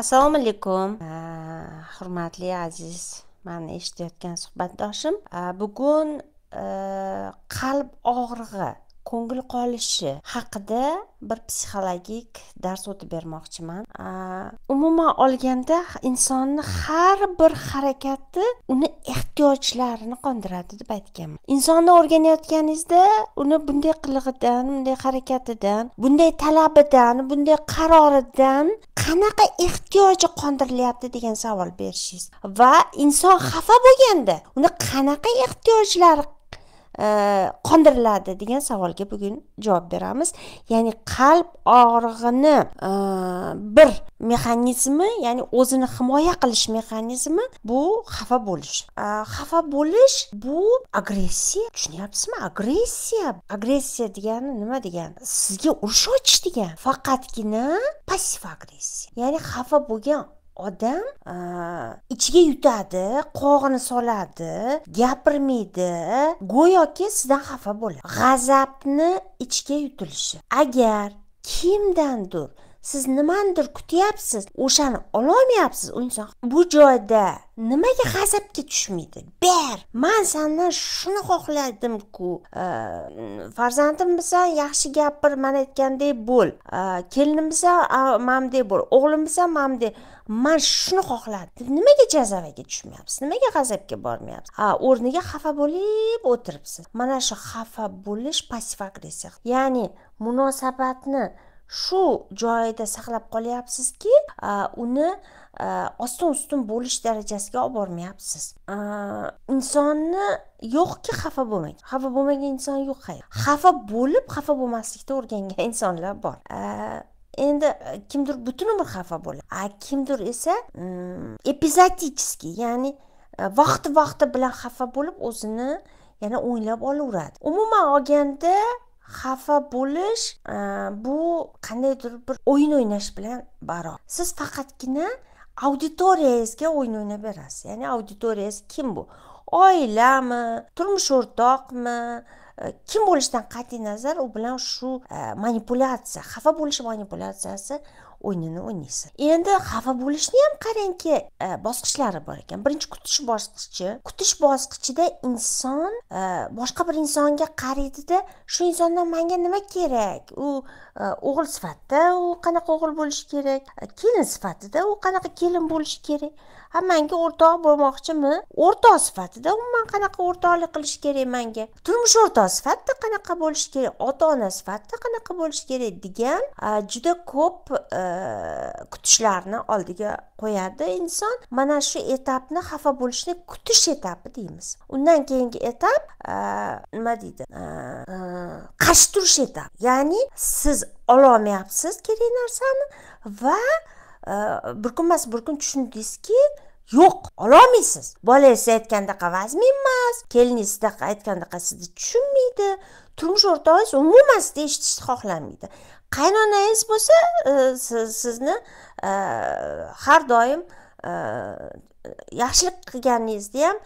assalomu alaykum hurmatli aziz mani eshitayotgan suhbatdoshim bugun e, qalb og'rig'i ko'ngil qolishi haqida bir psixologik dars o'tib bermoqchiman umuman olganda insonni har bir harakati uni ehtiyojlarini qondiradi deb aytganman insonni o'rganayotganingizda uni bunday qilig'idan bunday harakatidan bunday talabidan bunday qaroridan qanaqa ehtiyoji qondirilyapti degan savol berishingiz va inson xafa bo'lganda uni qanaqa ehtiyojlari qondiriladi degan savolga bugun javob beramiz ya'ni qalb og'rig'ini bir mexanizmi ya'ni o'zini himoya qilish mexanizmi bu xafa bo'lish xafa bo'lish bu agressiya tushunyapsizmi agressiya agressiya degani nima degani sizga urush ochish degan faqatgina passiv agressiya ya'ni xafa bo'lgan odam ichiga yutadi qog'ini soladi gapirmaydi go'yoki sizdan xafa bo'ladi g'azabni ichga yutilishi agar kimdandir siz nimanidir kutyapsiz o'shani ololmayapsiz u inson bu joyda nimaga g'azabga tushmaydi ber man sandan shuni xohladimku e, farzandim yaxshi gapir man aytgandek bo'l e, kelinim bilan mamdek bo'l o'g'lim bilan mamdek man shuni xohladim nimaga jazavaga tushmayapsiz nimaga g'azabga bormayapsiz o'rniga xafa bo'lib o'tiribsiz mana shu xafa bo'lish passiv agressiya ya'ni munosabatni shu joyida saqlab qolyapsizki uni ostin ustun bo'lish darajasiga olib bormayapsiz insonni yo'qki xafa bo'lmang xafa bo'lmagan inson yo'q hayot xafa bo'lib xafa bo'lmaslikni o'rgangan insonlar bor endi kimdir butun umr xafa bo'ladi a kimdir esa эпизодический mm, ya'ni vaqti vaqti bilan xafa bo'lib o'zini yana o'ylab olaveradi umuman olganda xafa bo'lish e, bu qandaydir bir o'yin o'ynash bilan barobar siz faqatgina auditoriyangizga o'yin o'ynab berasiz ya'ni auditoriyangiz kim bu oilami turmush o'rtoqmi e, kim bo'lishidan qat'iy nazar u bilan shu e, manipulyatsiya xafa bo'lish manipulyatsiyasi o'yinini o'ynaysiz endi xafa bo'lishni ham qarangki e, bosqichlari bor ekan birinchi kutish bosqichi kutish bosqichida inson e, boshqa bir insonga qaraydida shu insondan manga nima kerak u e, o'g'il sifatida u qanaqa o'g'il bo'lishi kerak kelin sifatida u qanaqa kelin bo'lishi kerak ha manga o'rtoq bo'lmoqchimi o'rtoq sifatida umuman qanaqa o'rtoqlik qilish kerak manga turmush o'rtoq sifatida qanaqa bo'lishi kerak ota ona sifatida qanaqa bo'lishi kerak degan juda ko'p e, kutishlarni oldiga qo'yadi inson mana shu etapni xafa bo'lishni kutish etapi deymiz undan keyingi etap nima deydi qarshi turish etapi ya'ni siz ololmayapsiz kerak narsani va Э, bir kun emas bir kun tushundingizki yo'q ololmaysiz bola esa aytgandaqa vazmin emas keliningiz sizdaqa aytgandaqa sizni tushunmaydi turmush o'rtog'ingiz umuman sizni eshitishni xohlamaydi qaynonangiz bo'lsa e, sizni e, har doim e, yaxshilik qilganingizni ham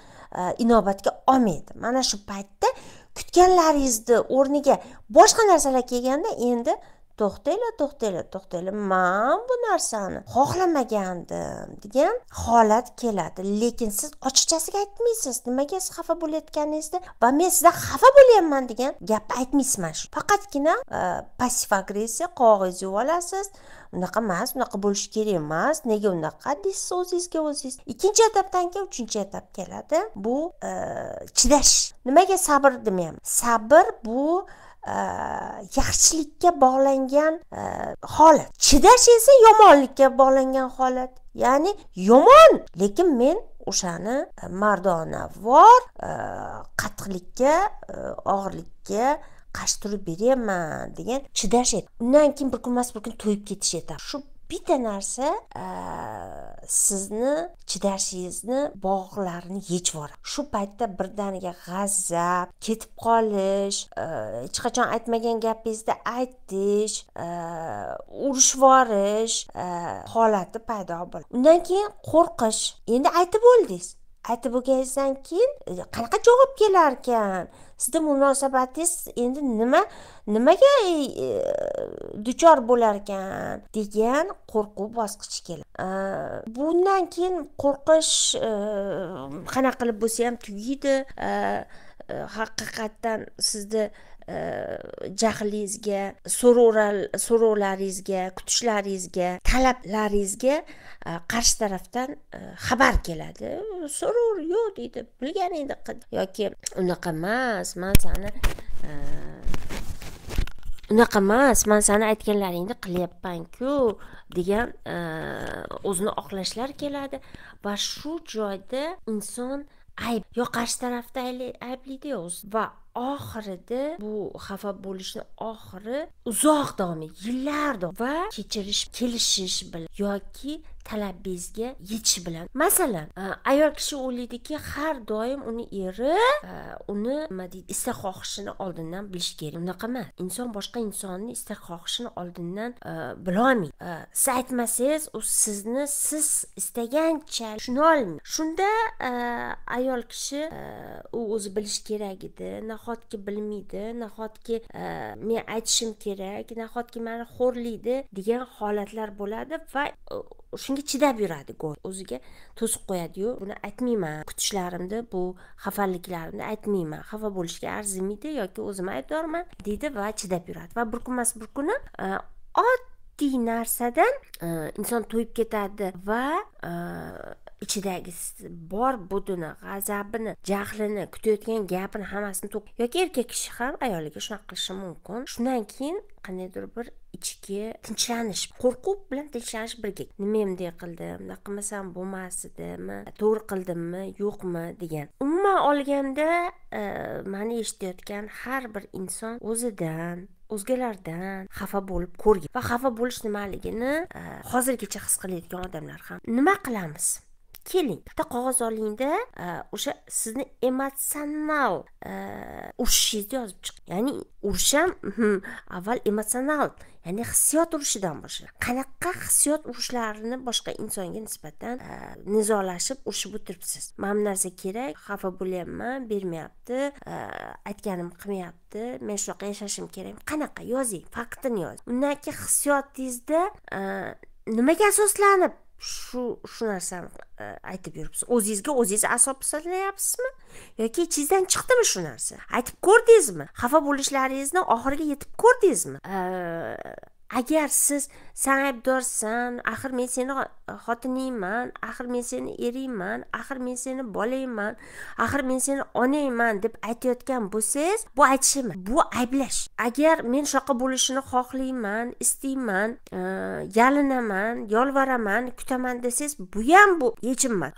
inobatga olmaydi mana shu paytda kutganlaringizni o'rniga boshqa narsalar kelganda endi to'xtanglar to'xtanglar to'xtanglar man bu narsani xohlamagandim degan holat keladi lekin siz ochiqchasiga aytmaysiz nimaga siz xafa bo'layotganingizni va men sizdan xafa bo'lyapman degan gapni aytmaysiz mana shu faqatgina e, passiv agressiya qog'oz yuvib olasiz unaqa emas unaqa bo'lishi kerak emas nega unaqa deysiz o'zingizga o'zingiz ikkinchi etapdan keyin uchinchi etap keladi bu e, chidash nimaga sabr demayapman sabr bu Э, yaxshilikka bog'langan э, holat chidash esa yomonlikka bog'langan holat ya'ni yomon lekin men o'shani e, mardonavor e, qattiqlikka e, og'irlikka qarshi turib beryapman degan chidash edi undan keyin bir kun emas bir kun to'yib ketish edi shu bitta narsa e, sizni chidashingizni bog'larini yechib yuboradi shu paytda birdaniga g'azzab ketib qolish e, hech qachon aytmagan gapingizni aytish yuborish e, holati paydo bo'ladi undan keyin qo'rqish endi aytib bo'ldingiz aytib bo'lganingizdan keyin e, qanaqa javob kelar ekan sizni munosabatingiz endi nima nimaga e, e, duchor bo'lar ekan degan qo'rquv bosqichi keladi bundan keyin qo'rqish qanaqa qilib bo'lsa ham tugaydi Э, haqiqatdan sizni э, jahlingizga so'rovlaringizga kutishlaringizga talablaringizga e, qarshi tarafdan e, xabar keladi so'rov yo'q deydi bilganingni qil yoki unaqa emas man sani e, unaqa emas man sani aytganlaringni qilyapmanku degan o'zini oqlashlar keladi va shu joyda inson ayb yoqash tarafda aybli deymiz va oxirida bu xafa bo'lishni oxiri uzoq davom yillar davom va kechirish kelishish bilan yoki talabingizga yetish bilan masalan e, ayol kishi o'ylaydiki har doim uni eri e, uni nima deydi istak xohishini oldindan bilish kerak unaqa emas inson boshqa insonni istak xohishini oldindan e, bilolmaydi siz aytmasangiz u sizni siz istagancha tushunolmaydi shunda ayol kishi u o'zi bilishi kerak edi nahotki bilmaydi nahotki e, men aytishim kerak nahotki mani xo'rlaydi degan holatlar bo'ladi va e, shunga chidab yuradi o'ziga to'sib qo'yadiyu buni aytmayman kutishlarimni bu xafaliklarimni aytmayman xafa bo'lishga arzimaydi yoki o'zim aybdorman deydi va chidab yuradi va bir kun emas bir kuni e, oddiy narsadan inson to'yib ketadi va ichidagi bor butuni g'azabini jahlini kutayotgan gapini hammasini to'k yoki erkak kishi ham ayoliga shunaqa qilishi mumkin shundan keyin qandaydir bir ichki tinchlanish qo'rquv bilan tinchlanish birga nima bunday qildim bunday qilmasam bo'lmas edimi to'g'ri qildimmi yo'qmi degan umuman olganda e, mani eshitayotgan har bir inson o'zidan o'zgalardan xafa bo'lib ko'rgan va xafa bo'lish nimaligini e, hozirgacha his qilayotgan odamlar ham nima qilamiz keling bitta qog'oz olingda o'sha sizni emotsional e, urushingizni yozib chiqing ya'ni urush ham mhm, avval emotsional ya'ni hissiyot urushidan boshlan qanaqa hissiyot urushlarini boshqa insonga nisbatan e, nizolashib urushib o'tiribsiz mana bu narsa kerak xafa bo'lyapman bermayapti e, aytganim qilmayapti men shunaqa yashashim kerak qanaqa yozing faktini yozing undan keyin hissiyotingizda nimaga asoslanib shu shu narsani e, aytib yuribsiz o'zingizga o'zingiz asob solayapsizmi yoki ichingizdan chiqdimi shu narsa aytib ko'rdingizmi xafa bo'lishlaringizni oxiriga yetib ko'rdingizmi agar siz san aybdorsan axir men seni xotiningman axir men seni eringman axir men seni bolangman axir men seni onangman deb aytayotgan bo'lsangiz bu aytish emas bu ayblash agar men shunaqa bo'lishini xohlayman istayman e, yalinaman yolvaraman kutaman desangiz bu ham bu yechim emas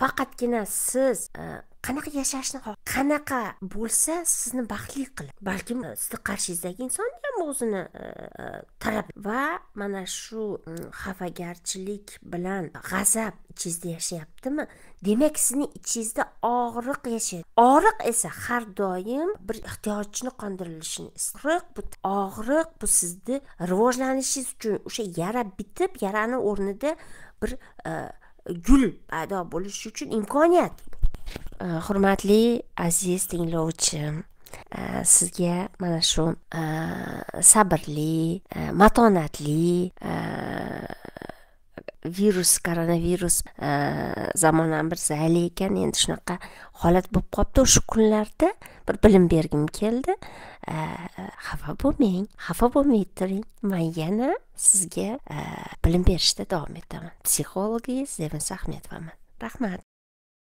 faqatgina siz e, qanaqa yashashni qanaqa bo'lsa sizni baxtli qiladi balkim sizni qarshingizdagi inson ham o'zini e, e, talab va mana shu xafagarchilik bilan g'azab ichingizda yashayaptimi demak sizni ichingizda og'riq yashaydi og'riq esa har doim bir ehtiyojni qondirilishini og'riq bu og'riq bu sizni rivojlanishingiz uchun o'sha yara bitib yarani o'rnida bir e, gul paydo bo'lishi uchun imkoniyat hurmatli aziz tinglovchi sizga mana shu sabrli matonatli virus koronavirus zamonan bir zayli ekan endi shunaqa holat bo'lib qolibdi o'sha kunlarda bir bilim bergim keldi xafa bo'lmang xafa bo'lmay turing man yana sizga bilim berishda davom etaman psixologingiz sevins ahmetovaman rahmat